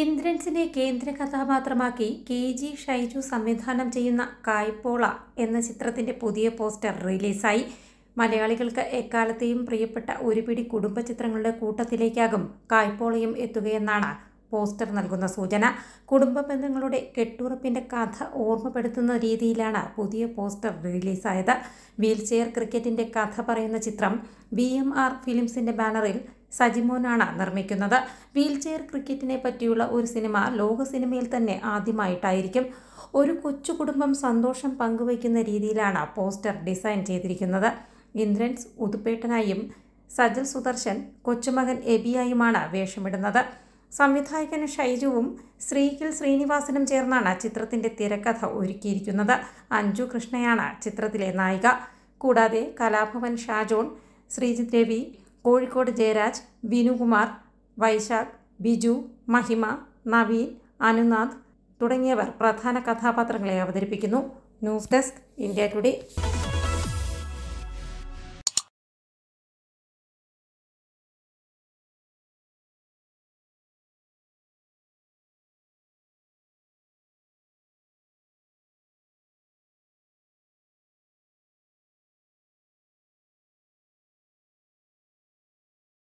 ഇന്ദ്രൻസിനെ കേന്ദ്ര കഥാപാത്രമാക്കി K G Shaiju സംവിധാനം ചെയ്യുന്ന കായ്പോള എന്ന ചിത്രത്തിൻ്റെ പുതിയ പോസ്റ്റർ റിലീസായി മലയാളികൾക്ക് എക്കാലത്തെയും പ്രിയപ്പെട്ട ഒരു പിടി കുടുംബ ചിത്രങ്ങളുടെ കൂട്ടത്തിലേക്കാകും കായ്പോളയും എത്തുകയെന്നാണ് പോസ്റ്റർ നൽകുന്ന സൂചന കുടുംബ ബന്ധങ്ങളുടെ കെട്ടുറപ്പിൻ്റെ കഥ ഓർമ്മപ്പെടുത്തുന്ന രീതിയിലാണ് പുതിയ പോസ്റ്റർ റിലീസായത് വീൽചെയർ ക്രിക്കറ്റിൻ്റെ കഥ പറയുന്ന ചിത്രം ബി എം ആർ ഫിലിംസിൻ്റെ ബാനറിൽ സജിമോനാണ് നിർമ്മിക്കുന്നത് വീൽചെയർ ക്രിക്കറ്റിനെ പറ്റിയുള്ള ഒരു സിനിമ ലോക സിനിമയിൽ തന്നെ ആദ്യമായിട്ടായിരിക്കും ഒരു കൊച്ചു കുടുംബം സന്തോഷം പങ്കുവയ്ക്കുന്ന രീതിയിലാണ് പോസ്റ്റർ ഡിസൈൻ ചെയ്തിരിക്കുന്നത് ഇന്ദ്രൻസ് ഉതുപ്പേട്ടനായും സജൽ സുദർശൻ കൊച്ചുമകൻ എബിയായുമാണ് വേഷമിടുന്നത് സംവിധായകൻ ഷൈജുവും ശ്രീകിൽ ശ്രീനിവാസനും ചേർന്നാണ് ചിത്രത്തിന്റെ തിരക്കഥ ഒരുക്കിയിരിക്കുന്നത് അഞ്ജു കൃഷ്ണയാണ് ചിത്രത്തിലെ നായിക കൂടാതെ കലാഭവൻ ഷാജോൺ ശ്രീജിത് രവി കോഴിക്കോട് ജയരാജ് വിനുകുമാർ വൈശാഖ് ബിജു മഹിമ നവീൻ അനുനാഥ് തുടങ്ങിയവർ പ്രധാന കഥാപാത്രങ്ങളെ അവതരിപ്പിക്കുന്നു ന്യൂസ് ഡെസ്ക് ഇന്ത്യ ടുഡേ